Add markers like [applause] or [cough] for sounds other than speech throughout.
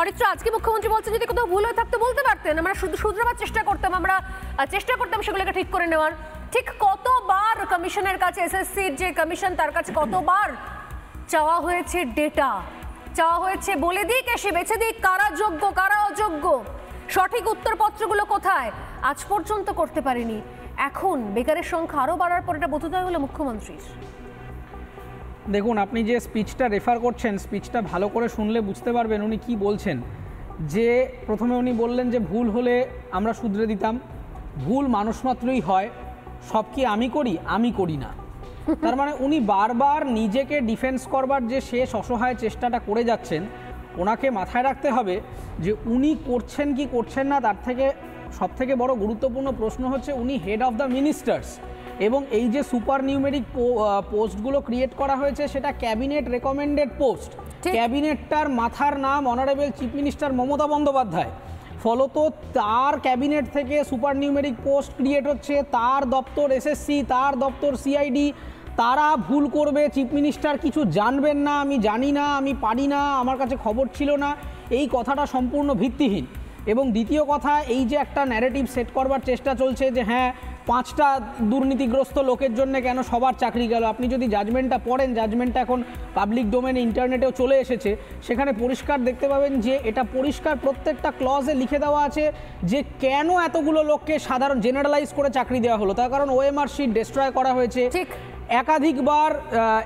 অনেকটা আজকে মুখ্যমন্ত্রী বলছেন যদি কোথাও ভুল হয়ে থাকতে বলতে পারতেন আমরা শুধু শুধরাবার চেষ্টা করতাম আমরা চেষ্টা করতাম সেগুলোকে ঠিক করে নেওয়ার ঠিক কতবার কমিশনের কাছে এসএসসির যে কমিশন তার কাছে কতবার চাওয়া হয়েছে ডেটা চাওয়া হয়েছে বলে দিক এসে বেছে দিক কারা যোগ্য কারা অযোগ্য সঠিক উত্তরপত্রগুলো কোথায় আজ পর্যন্ত করতে পারেনি এখন বেকারের সংখ্যা আরও বাড়ার পর এটা বোধোদয় হলো মুখ্যমন্ত্রীর দেখুন আপনি যে স্পিচটা রেফার করছেন স্পিচটা ভালো করে শুনলে বুঝতে পারবেন উনি কি বলছেন যে প্রথমে উনি বললেন যে ভুল হলে আমরা শুধরে দিতাম ভুল মানুষ মাত্রই হয় সব কি আমি করি আমি করি না [laughs] তার মানে উনি বারবার নিজেকে ডিফেন্স করবার যে শেষ অসহায় চেষ্টাটা করে যাচ্ছেন ওনাকে মাথায় রাখতে হবে যে উনি করছেন কি করছেন না তার থেকে সবথেকে বড় গুরুত্বপূর্ণ প্রশ্ন হচ্ছে উনি হেড অফ দ্য মিনিস্টার্স এবং এই যে সুপার নিউমেরিক পোস্টগুলো ক্রিয়েট করা হয়েছে সেটা ক্যাবিনেট রেকমেন্ডেড পোস্ট ক্যাবিনেটটার মাথার নাম honourable chief minister Mamata Bandyopadhyay ফলত তার ক্যাবিনেট থেকে সুপার নিউমেরিক পোস্ট ক্রিয়েট হচ্ছে তার দপ্তর এসএসসি তার দপ্তর সিআইডি তারা ভুল করবে চিফ মিনিস্টার কিছু জানবেন না আমি জানি না আমি পারি না আমার কাছে খবর ছিল না এই কথাটা সম্পূর্ণ ভিত্তিহীন এবং দ্বিতীয় কথা এই যে একটা ন্যারেটিভ সেট করবার চেষ্টা চলছে যে হ্যাঁ পাঁচটা দুর্নীতিগ্রস্ত লোকের জন্য কেন সবার চাকরি গেল আপনি যদি জাজমেন্টটা পড়েন জাজমেন্টটা এখন পাবলিক ডোমেনে ইন্টারনেটেও চলে এসেছে সেখানে পরিষ্কার দেখতে পাবেন যে এটা পরিষ্কার প্রত্যেকটা ক্লজে লিখে দেওয়া আছে যে কেন এতগুলো লোককে সাধারণ জেনারেলাইজ করে চাকরি দেওয়া হলো তার কারণ ওএমআর শিট ডিস্ট্রয় করা হয়েছে ঠিক একাধিকবার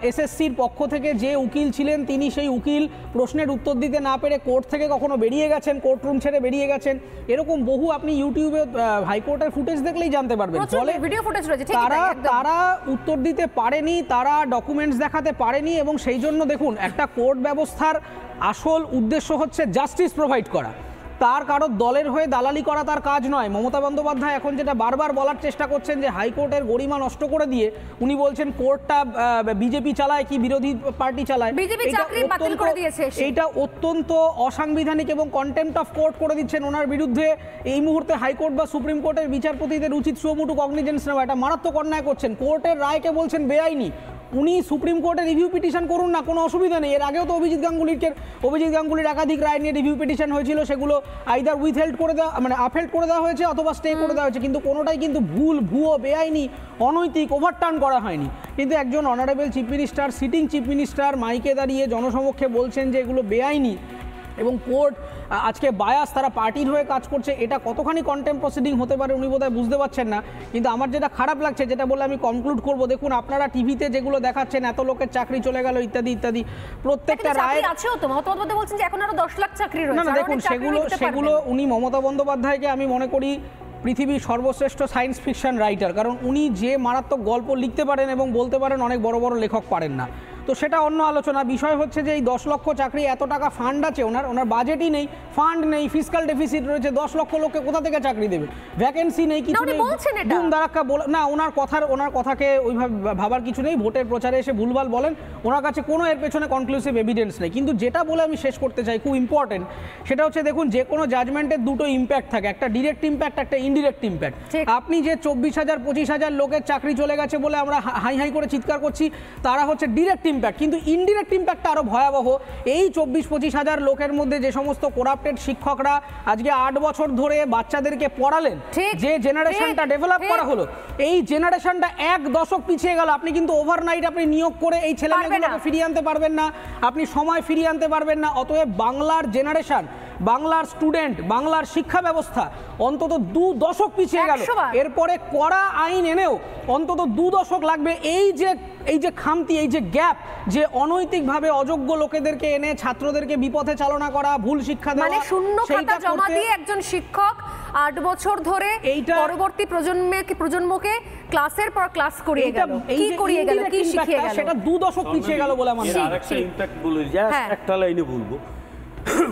এসএসসির পক্ষ থেকে যে উকিল ছিলেন তিনি সেই উকিল প্রশ্নের উত্তর দিতে না পেরে কোর্ট থেকে কখনো বেরিয়ে গেছেন কোর্টরুম ছেড়ে বেরিয়ে গেছেন এরকম বহু আপনি ইউটিউবে হাইকোর্টের ফুটেজ দেখলেই জানতে পারবেন ফলে তারা তারা উত্তর দিতে পারেনি তারা ডকুমেন্টস দেখাতে পারেনি এবং সেই জন্য দেখুন একটা কোর্ট ব্যবস্থার আসল উদ্দেশ্য হচ্ছে জাস্টিস প্রোভাইড করা তার কারো দলের হয়ে দালালি করা তার কাজ নয় মমতা বন্দ্যোপাধ্যায় এখন যেটা বারবার বলার চেষ্টা করছেন যে হাইকোর্টের গরিমা নষ্ট করে দিয়ে উনি বলছেন কোর্টটা বিজেপি চালায় কি বিরোধী পার্টি চালায় এইটা অত্যন্ত অসাংবিধানিক এবং কন্টেম্প অফ কোর্ট করে দিচ্ছেন ওনার বিরুদ্ধে এই মুহূর্তে হাইকোর্ট বা সুপ্রিম কোর্টের বিচারপতিদের উচিত সুমুটু কগনিজেন্স নেওয়া এটা মারাত্মক অন্যায় করছেন কোর্টের রায়কে বলছেন বেআইনি উনি সুপ্রিম কোর্টে রিভিউ পিটিশন করুন না কোনো অসুবিধা নেই এর আগেও তো অভিজিৎ গাঙ্গুলিকে অভিজিৎ গাঙ্গুলির একাধিক রায় নিয়ে রিভিউ পিটিশন হয়েছিল সেগুলো আইদার উইথহেল্ড করে দেওয়া মানে আপহেল্ড করে দেওয়া হয়েছে অথবা স্টে করে দেওয়া হয়েছে কিন্তু কোনোটাই কিন্তু ভুল ভুয়ো বেআইনি অনৈতিক ওভারটার্ন করা হয়নি কিন্তু একজন honourable chief minister sitting chief minister মাইকে দাঁড়িয়ে জনসমক্ষে বলছেন যে এগুলো বেআইনি এবং কোর্ট আজকে বায়াস তারা পার্টির হয়ে কাজ করছে এটা কতখানি কন্টেম্প প্রসিডিং হতে পারে উনি বোধহয় বুঝতে পারছেন না কিন্তু আমার যেটা খারাপ লাগছে যেটা বলে আমি কনক্লুড করব দেখুন আপনারা টিভিতে যেগুলো দেখাচ্ছেন এত লোকের চাকরি চলে গেল ইত্যাদি ইত্যাদি প্রত্যেকটা রায় আছে তো বলছেন যে এখন আরো 10 লাখ চাকরি রয়েছে না দেখুন সেগুলো সেগুলো উনি মমতা বন্দ্যোপাধ্যায়কে আমি মনে করি পৃথিবীর সর্বশ্রেষ্ঠ সায়েন্স ফিকশন রাইটার কারণ উনি যে মারাত্মক গল্প লিখতে পারেন এবং বলতে পারেন অনেক বড় বড় লেখক পারেন না তো সেটা অন্য আলোচনা বিষয় হচ্ছে যে এই দশ লক্ষ চাকরি এত টাকা ফান্ড আছে ওনার ওনার বাজেটই নেই ফান্ড নেই ফিজিক্যাল ডেফিসিট রয়েছে দশ লক্ষ লোককে কোথা থেকে চাকরি দেবে ভ্যাকেন্সি নেই কিছু নেই ধুম দারাক্কা বলে না ওনার কথার ওনার কথাকে ওইভাবে ভাবার কিছু নেই ভোটের প্রচারে এসে ভুলভাল বলেন ওনার কাছে কোনো এর পেছনে কনক্লুসিভ এভিডেন্স নেই কিন্তু যেটা বলে আমি শেষ করতে চাই খুব ইম্পর্টেন্ট সেটা হচ্ছে দেখুন যে কোনো জাজমেন্টের দুটো ইম্প্যাক্ট থাকে একটা ডিরেক্ট ইম্প্যাক্ট একটা ইনডিরেক্ট ইম্প্যাক্ট আপনি যে চব্বিশ হাজার পঁচিশ হাজার লোকের চাকরি চলে গেছে বলে আমরা হাই হাই করে চিৎকার করছি তারা হচ্ছে ডিরেক্ট ইম্প্যাক্ট কিন্তু ইনডিরেক্ট ইম্প্যাক্টটা আরও ভয়াবহ এই চব্বিশ পঁচিশ হাজার লোকের মধ্যে যে সমস্ত করাপ্টেড শিক্ষকরা আজকে আট বছর ধরে বাচ্চাদেরকে পড়ালেন যে জেনারেশনটা ডেভেলপ করা হলো এই জেনারেশনটা এক দশক পিছিয়ে গেল আপনি কিন্তু ওভারনাইট আপনি নিয়োগ করে এই ছেলেমেয়েগুলোকে ফিরিয়ে আনতে পারবেন না আপনি সময় ফিরিয়ে আনতে পারবেন না অতএব বাংলার জেনারেশন বাংলার স্টুডেন্ট বাংলার শিক্ষা ব্যবস্থা অন্তত দু দশক পিছিয়ে গেল এরপরে কড়া আইন এনেও অন্তত দু দশক লাগবে এই যে এই যে খামতি এই যে গ্যাপ যে অনৈতিকভাবে অযোগ্য লোকেদেরকে এনে ছাত্রদেরকে বিপথে চালনা করা ভুল শিক্ষা দেওয়া মানে শূন্য খাতা জমা দিয়ে একজন শিক্ষক আট বছর ধরে পরবর্তী প্রজন্মকে প্রজন্মকে ক্লাসের পর ক্লাস করিয়ে গেল কি করিয়ে গেল কি শিখিয়ে গেল সেটা দু দশক পিছিয়ে গেল বলে আমার আরেকটা ইমপ্যাক্ট বলি জাস্ট হ্যাঁ। একটা লাইনে বলবো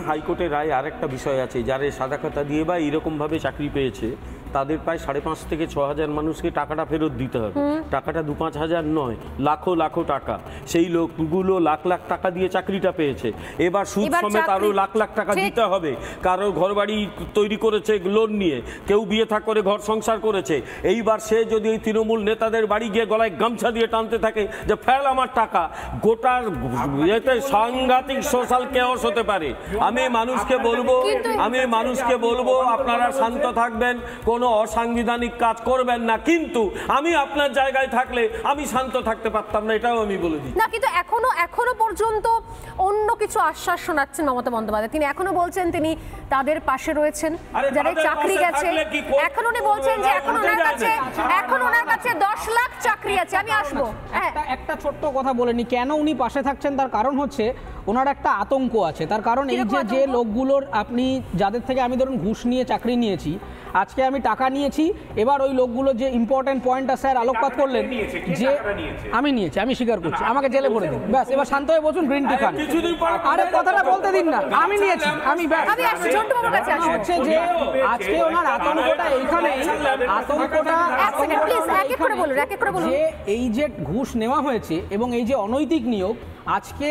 হাইকোর্টের রায় আরেকটা বিষয় আছে যারা সাদা দিয়ে বা এরকমভাবে চাকরি পেয়েছে তাদের প্রায় সাড়ে পাঁচ থেকে ছ হাজার মানুষকে টাকাটা ফেরত দিতে হবে টাকাটা দু পাঁচ হাজার নয় লাখো লাখো টাকা সেই লোকগুলো লাখ লাখ টাকা দিয়ে চাকরিটা পেয়েছে এবার সুদ সমেত আরও লাখ লাখ টাকা দিতে হবে কারো ঘর বাড়ি তৈরি করেছে লোন নিয়ে কেউ বিয়ে থাক করে ঘর সংসার করেছে এইবার সে যদি ওই তৃণমূল নেতাদের বাড়ি গিয়ে গলায় গামছা দিয়ে টানতে থাকে যে ফেল আমার টাকা গোটার এতে সাংঘাতিক সোশ্যাল কেওস হতে পারে আমি মানুষকে বলবো আমি মানুষকে বলবো আপনারা শান্ত থাকবেন কোনো কোনো অসাংবিধানিক কাজ করবেন না কিন্তু আমি আপনার জায়গায় থাকলে আমি শান্ত থাকতে পারতাম না এটাও আমি বলে দিই না কিন্তু এখনো এখনো পর্যন্ত অন্য কিছু আশ্বাস শোনাচ্ছেন মমতা বন্দ্যোপাধ্যায় তিনি এখনো বলছেন তিনি তাদের পাশে রয়েছেন যাদের চাকরি গেছে এখন উনি বলছেন যে এখন ওনার কাছে এখন আচ্ছা, ওনার আচ্ছা, কাছে 10 আচ্ছা। লাখ চাকরি আছে আমি আসবো হ্যাঁ। একটা ছোট্ট কথা বলেনি কেন উনি পাশে থাকছেন তার কারণ হচ্ছে ওনার একটা আতঙ্ক আছে তার কারণ এই যে যে লোকগুলোর আপনি যাদের থেকে আমি ধরুন ঘুষ নিয়ে চাকরি নিয়েছি আজকে আমি টাকা নিয়েছি এবার ওই লোকগুলো যে ইম্পর্টেন্ট পয়েন্টটা স্যার আলোকপাত করলেন যে আমি নিয়েছি আমি স্বীকার করছি আমাকে জেলে ভরে দিন ব্যাস এবার শান্ত হয়ে বসুন গ্রিন টি খান আরে কথাটা বলতে দিন না আচ্ছা, আমি নিয়েছি আমি হচ্ছে যে আজকে ওনার আতঙ্কটা এইখানে আতঙ্কটা যে এই যে ঘুষ নেওয়া হয়েছে এবং এই যে অনৈতিক নিয়োগ আজকে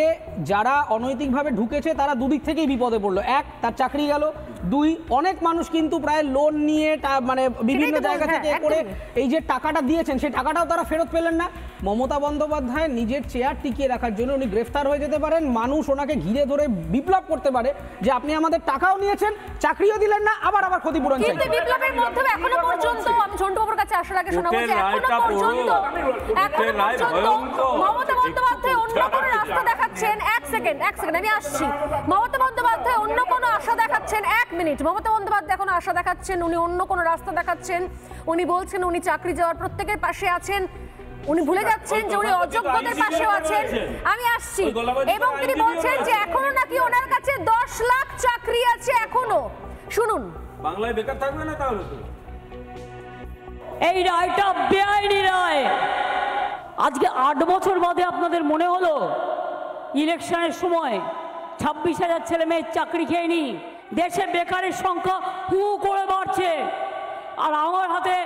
যারা অনৈতিকভাবে ঢুকেছে তারা দুদিক থেকেই বিপদে পড়লো এক তার চাকরি গেল দুই অনেক মানুষ কিন্তু প্রায় লোন নিয়ে মানে বিভিন্ন জায়গা হ্যাঁ, থেকে করে এই যে টাকাটা দিয়েছেন সেই টাকাটাও তারা ফেরত পেলেন না মমতা বন্দ্যোপাধ্যায় নিজের চেয়ার টিকিয়ে রাখার জন্য উনি গ্রেফতার হয়ে যেতে পারেন মানুষ ওনাকে ঘিরে ধরে বিপ্লব করতে পারে যে আপনি আমাদের টাকাও নিয়েছেন চাকরিও দিলেন না আবার আবার ক্ষতিপূরণ মমতা বন্দ্যোপাধ্যায় অন্য কোনো রাস্তা দেখাচ্ছেন এক সেকেন্ড এক সেকেন্ড আমি আসছি মমতা বন্দ্যোপাধ্যায় অন্য কোনো আশা দেখাচ্ছেন এক মিনিট মমতা বন্দ্যোপাধ্যায় এখন আশা দেখাচ্ছেন উনি অন্য কোনো রাস্তা দেখাচ্ছেন উনি বলছেন উনি চাকরি যাওয়ার প্রত্যেকের পাশে আছেন উনি ভুলে যাচ্ছেন যে উনি অযোগ্যদের পাশেও আছেন আমি আসছি এবং তিনি বলছেন যে এখনো নাকি ওনার কাছে দশ লাখ চাকরি আছে এখনো শুনুন বাংলায় বেকার থাকবে না তাহলে এই রায়টা বেআইনি রায় আজকে আট বছর বাদে আপনাদের মনে হলো ইলেকশনের সময় ছাব্বিশ হাজার ছেলে মেয়ের চাকরি খেয়ে নি দেশে বেকারের সংখ্যা হু করে বাড়ছে আর আমার হাতে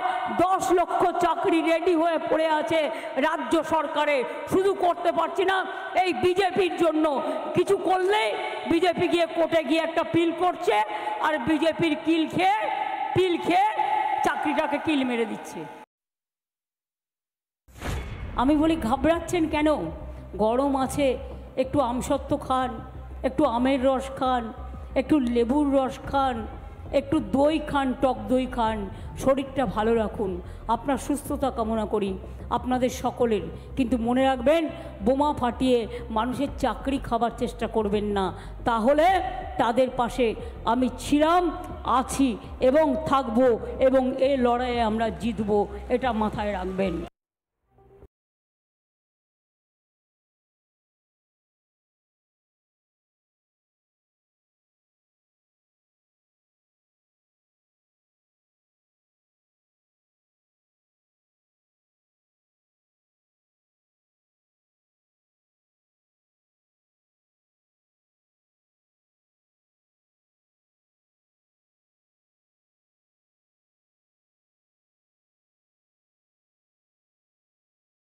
দশ লক্ষ চাকরি রেডি হয়ে পড়ে আছে রাজ্য সরকারে শুধু করতে পারছি না এই বিজেপির জন্য কিছু করলে বিজেপি গিয়ে কোর্টে গিয়ে একটা পিল করছে আর বিজেপির কিল খেয়ে পিল খেয়ে চাকরিটাকে কিল মেরে দিচ্ছে আমি বলি ঘাবড়াচ্ছেন কেন গরম আছে একটু আমসত্ব খান একটু আমের রস খান একটু লেবুর রস খান একটু দই খান টক দই খান শরীরটা ভালো রাখুন আপনার সুস্থতা কামনা করি আপনাদের সকলের কিন্তু মনে রাখবেন বোমা ফাটিয়ে মানুষের চাকরি খাবার চেষ্টা করবেন না তাহলে তাদের পাশে আমি ছিলাম আছি এবং থাকবো এবং এ লড়াইয়ে আমরা জিতব এটা মাথায় রাখবেন